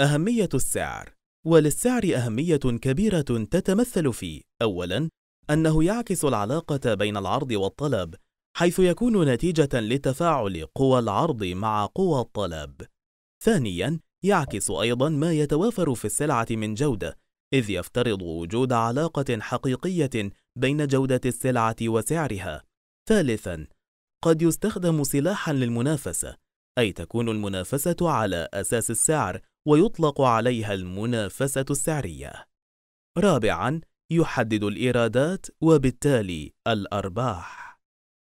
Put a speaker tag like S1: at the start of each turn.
S1: أهمية السعر وللسعر أهمية كبيرة تتمثل في أولاً أنه يعكس العلاقة بين العرض والطلب حيث يكون نتيجة لتفاعل قوى العرض مع قوى الطلب ثانياً يعكس أيضاً ما يتوافر في السلعة من جودة إذ يفترض وجود علاقة حقيقية بين جودة السلعة وسعرها ثالثاً قد يستخدم سلاحاً للمنافسة أي تكون المنافسة على أساس السعر ويطلق عليها المنافسة السعرية. رابعاً، يحدد الإيرادات وبالتالي الأرباح.